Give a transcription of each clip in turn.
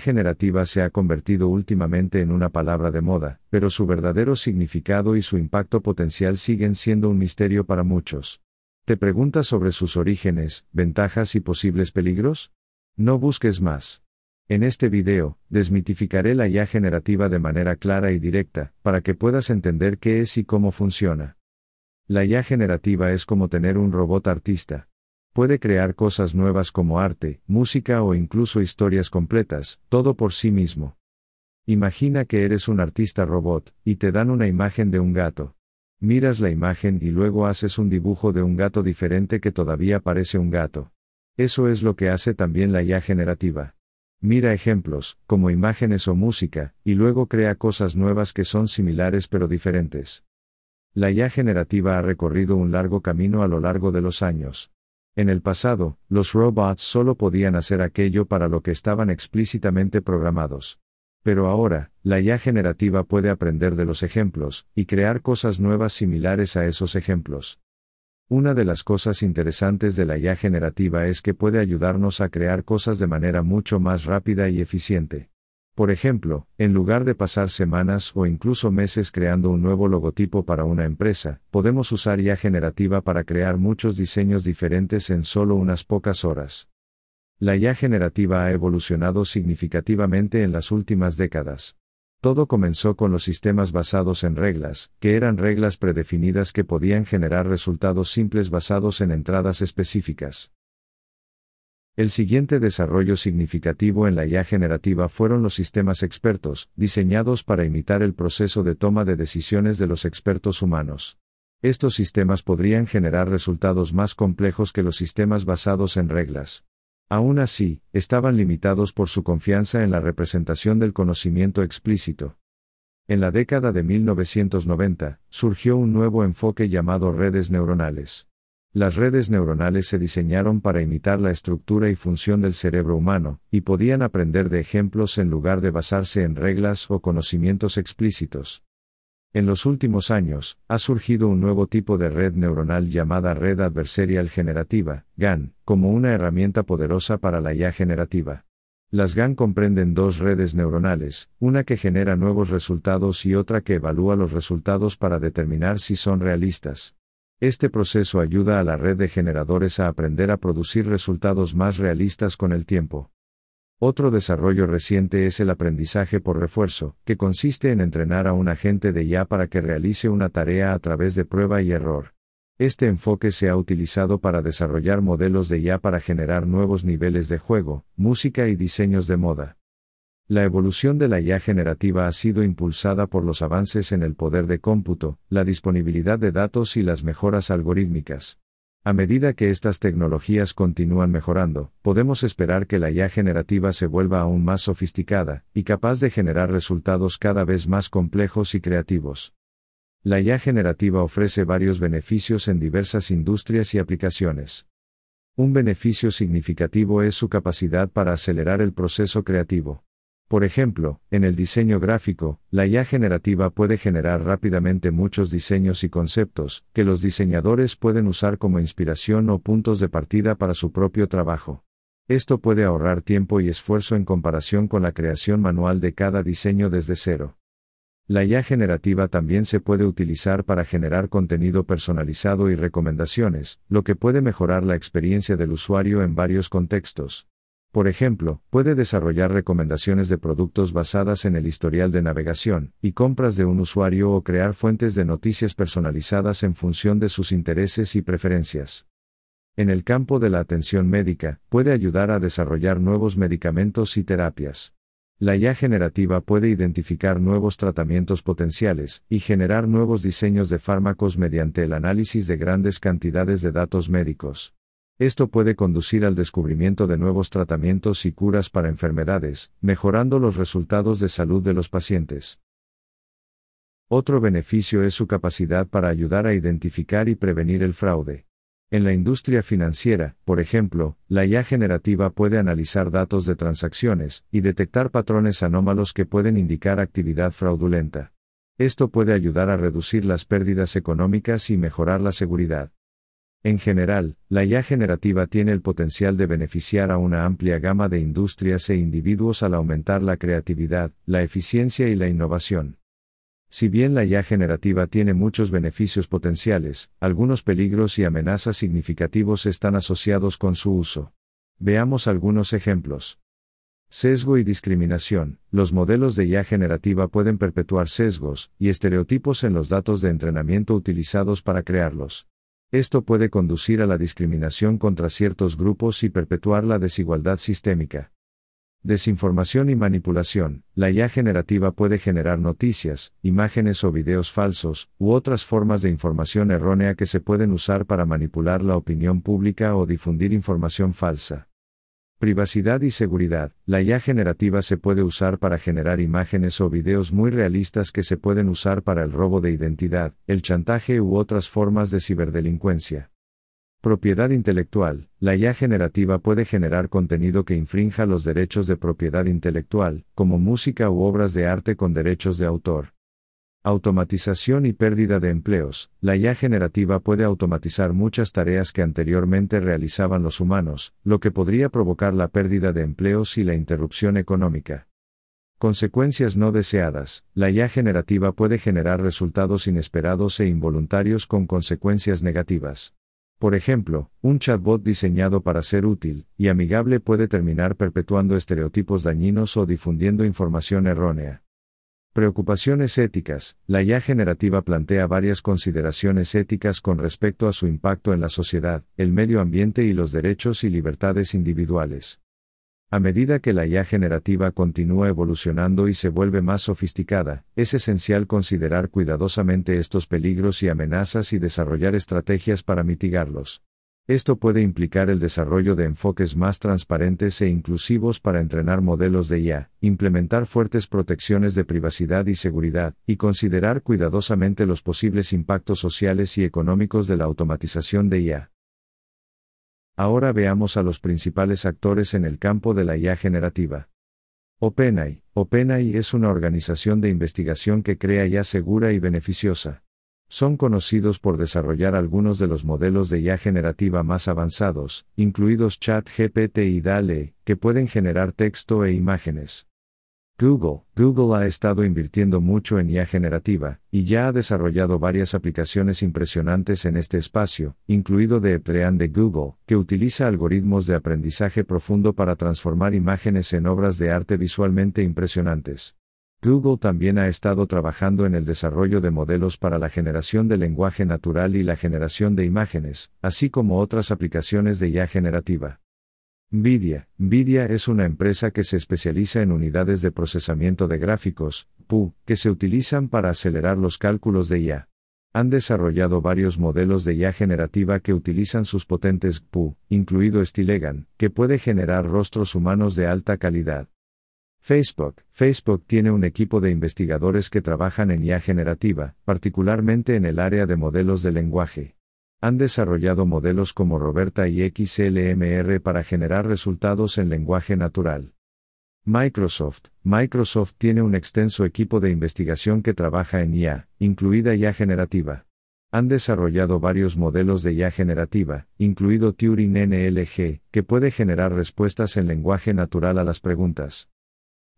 generativa se ha convertido últimamente en una palabra de moda, pero su verdadero significado y su impacto potencial siguen siendo un misterio para muchos. ¿Te preguntas sobre sus orígenes, ventajas y posibles peligros? No busques más. En este video, desmitificaré la IA generativa de manera clara y directa, para que puedas entender qué es y cómo funciona. La IA generativa es como tener un robot artista puede crear cosas nuevas como arte, música o incluso historias completas, todo por sí mismo. Imagina que eres un artista robot, y te dan una imagen de un gato. Miras la imagen y luego haces un dibujo de un gato diferente que todavía parece un gato. Eso es lo que hace también la IA generativa. Mira ejemplos, como imágenes o música, y luego crea cosas nuevas que son similares pero diferentes. La IA generativa ha recorrido un largo camino a lo largo de los años. En el pasado, los robots solo podían hacer aquello para lo que estaban explícitamente programados. Pero ahora, la IA generativa puede aprender de los ejemplos, y crear cosas nuevas similares a esos ejemplos. Una de las cosas interesantes de la IA generativa es que puede ayudarnos a crear cosas de manera mucho más rápida y eficiente. Por ejemplo, en lugar de pasar semanas o incluso meses creando un nuevo logotipo para una empresa, podemos usar IA generativa para crear muchos diseños diferentes en solo unas pocas horas. La IA generativa ha evolucionado significativamente en las últimas décadas. Todo comenzó con los sistemas basados en reglas, que eran reglas predefinidas que podían generar resultados simples basados en entradas específicas. El siguiente desarrollo significativo en la IA generativa fueron los sistemas expertos, diseñados para imitar el proceso de toma de decisiones de los expertos humanos. Estos sistemas podrían generar resultados más complejos que los sistemas basados en reglas. Aún así, estaban limitados por su confianza en la representación del conocimiento explícito. En la década de 1990, surgió un nuevo enfoque llamado redes neuronales. Las redes neuronales se diseñaron para imitar la estructura y función del cerebro humano, y podían aprender de ejemplos en lugar de basarse en reglas o conocimientos explícitos. En los últimos años, ha surgido un nuevo tipo de red neuronal llamada red adversarial generativa, GAN, como una herramienta poderosa para la IA generativa. Las GAN comprenden dos redes neuronales, una que genera nuevos resultados y otra que evalúa los resultados para determinar si son realistas. Este proceso ayuda a la red de generadores a aprender a producir resultados más realistas con el tiempo. Otro desarrollo reciente es el aprendizaje por refuerzo, que consiste en entrenar a un agente de IA para que realice una tarea a través de prueba y error. Este enfoque se ha utilizado para desarrollar modelos de IA para generar nuevos niveles de juego, música y diseños de moda. La evolución de la IA generativa ha sido impulsada por los avances en el poder de cómputo, la disponibilidad de datos y las mejoras algorítmicas. A medida que estas tecnologías continúan mejorando, podemos esperar que la IA generativa se vuelva aún más sofisticada y capaz de generar resultados cada vez más complejos y creativos. La IA generativa ofrece varios beneficios en diversas industrias y aplicaciones. Un beneficio significativo es su capacidad para acelerar el proceso creativo. Por ejemplo, en el diseño gráfico, la IA generativa puede generar rápidamente muchos diseños y conceptos, que los diseñadores pueden usar como inspiración o puntos de partida para su propio trabajo. Esto puede ahorrar tiempo y esfuerzo en comparación con la creación manual de cada diseño desde cero. La IA generativa también se puede utilizar para generar contenido personalizado y recomendaciones, lo que puede mejorar la experiencia del usuario en varios contextos. Por ejemplo, puede desarrollar recomendaciones de productos basadas en el historial de navegación y compras de un usuario o crear fuentes de noticias personalizadas en función de sus intereses y preferencias. En el campo de la atención médica, puede ayudar a desarrollar nuevos medicamentos y terapias. La IA generativa puede identificar nuevos tratamientos potenciales y generar nuevos diseños de fármacos mediante el análisis de grandes cantidades de datos médicos. Esto puede conducir al descubrimiento de nuevos tratamientos y curas para enfermedades, mejorando los resultados de salud de los pacientes. Otro beneficio es su capacidad para ayudar a identificar y prevenir el fraude. En la industria financiera, por ejemplo, la IA generativa puede analizar datos de transacciones y detectar patrones anómalos que pueden indicar actividad fraudulenta. Esto puede ayudar a reducir las pérdidas económicas y mejorar la seguridad. En general, la IA generativa tiene el potencial de beneficiar a una amplia gama de industrias e individuos al aumentar la creatividad, la eficiencia y la innovación. Si bien la IA generativa tiene muchos beneficios potenciales, algunos peligros y amenazas significativos están asociados con su uso. Veamos algunos ejemplos. Sesgo y discriminación. Los modelos de IA generativa pueden perpetuar sesgos y estereotipos en los datos de entrenamiento utilizados para crearlos. Esto puede conducir a la discriminación contra ciertos grupos y perpetuar la desigualdad sistémica. Desinformación y manipulación. La IA generativa puede generar noticias, imágenes o videos falsos, u otras formas de información errónea que se pueden usar para manipular la opinión pública o difundir información falsa. Privacidad y seguridad. La IA generativa se puede usar para generar imágenes o videos muy realistas que se pueden usar para el robo de identidad, el chantaje u otras formas de ciberdelincuencia. Propiedad intelectual. La IA generativa puede generar contenido que infrinja los derechos de propiedad intelectual, como música u obras de arte con derechos de autor. Automatización y pérdida de empleos. La IA generativa puede automatizar muchas tareas que anteriormente realizaban los humanos, lo que podría provocar la pérdida de empleos y la interrupción económica. Consecuencias no deseadas. La IA generativa puede generar resultados inesperados e involuntarios con consecuencias negativas. Por ejemplo, un chatbot diseñado para ser útil y amigable puede terminar perpetuando estereotipos dañinos o difundiendo información errónea. Preocupaciones éticas. La IA generativa plantea varias consideraciones éticas con respecto a su impacto en la sociedad, el medio ambiente y los derechos y libertades individuales. A medida que la IA generativa continúa evolucionando y se vuelve más sofisticada, es esencial considerar cuidadosamente estos peligros y amenazas y desarrollar estrategias para mitigarlos. Esto puede implicar el desarrollo de enfoques más transparentes e inclusivos para entrenar modelos de IA, implementar fuertes protecciones de privacidad y seguridad, y considerar cuidadosamente los posibles impactos sociales y económicos de la automatización de IA. Ahora veamos a los principales actores en el campo de la IA generativa. OpenAI. OpenAI es una organización de investigación que crea IA segura y beneficiosa son conocidos por desarrollar algunos de los modelos de IA generativa más avanzados, incluidos ChatGPT y DALE, que pueden generar texto e imágenes. Google, Google ha estado invirtiendo mucho en IA generativa, y ya ha desarrollado varias aplicaciones impresionantes en este espacio, incluido The Eptrean de Google, que utiliza algoritmos de aprendizaje profundo para transformar imágenes en obras de arte visualmente impresionantes. Google también ha estado trabajando en el desarrollo de modelos para la generación de lenguaje natural y la generación de imágenes, así como otras aplicaciones de IA generativa. Nvidia. Nvidia es una empresa que se especializa en unidades de procesamiento de gráficos, PU, que se utilizan para acelerar los cálculos de IA. Han desarrollado varios modelos de IA generativa que utilizan sus potentes PU, incluido Stilegan, que puede generar rostros humanos de alta calidad. Facebook. Facebook tiene un equipo de investigadores que trabajan en IA generativa, particularmente en el área de modelos de lenguaje. Han desarrollado modelos como Roberta y XLMR para generar resultados en lenguaje natural. Microsoft. Microsoft tiene un extenso equipo de investigación que trabaja en IA, incluida IA generativa. Han desarrollado varios modelos de IA generativa, incluido Turing NLG, que puede generar respuestas en lenguaje natural a las preguntas.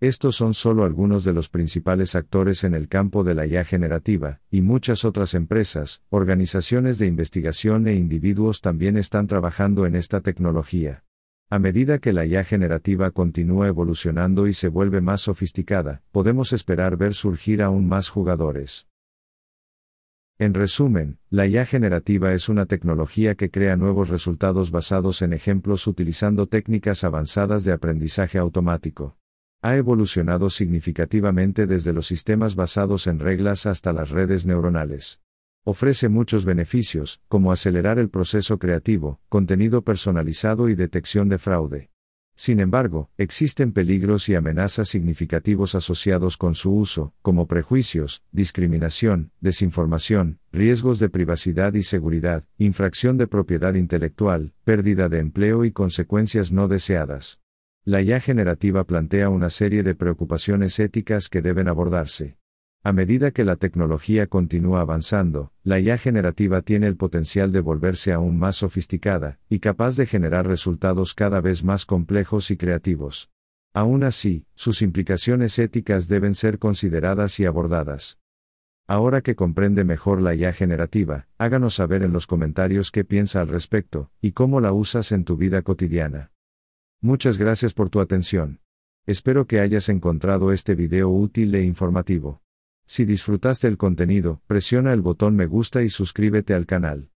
Estos son solo algunos de los principales actores en el campo de la IA generativa, y muchas otras empresas, organizaciones de investigación e individuos también están trabajando en esta tecnología. A medida que la IA generativa continúa evolucionando y se vuelve más sofisticada, podemos esperar ver surgir aún más jugadores. En resumen, la IA generativa es una tecnología que crea nuevos resultados basados en ejemplos utilizando técnicas avanzadas de aprendizaje automático ha evolucionado significativamente desde los sistemas basados en reglas hasta las redes neuronales. Ofrece muchos beneficios, como acelerar el proceso creativo, contenido personalizado y detección de fraude. Sin embargo, existen peligros y amenazas significativos asociados con su uso, como prejuicios, discriminación, desinformación, riesgos de privacidad y seguridad, infracción de propiedad intelectual, pérdida de empleo y consecuencias no deseadas. La IA generativa plantea una serie de preocupaciones éticas que deben abordarse. A medida que la tecnología continúa avanzando, la IA generativa tiene el potencial de volverse aún más sofisticada, y capaz de generar resultados cada vez más complejos y creativos. Aún así, sus implicaciones éticas deben ser consideradas y abordadas. Ahora que comprende mejor la IA generativa, háganos saber en los comentarios qué piensa al respecto, y cómo la usas en tu vida cotidiana. Muchas gracias por tu atención. Espero que hayas encontrado este video útil e informativo. Si disfrutaste el contenido, presiona el botón me gusta y suscríbete al canal.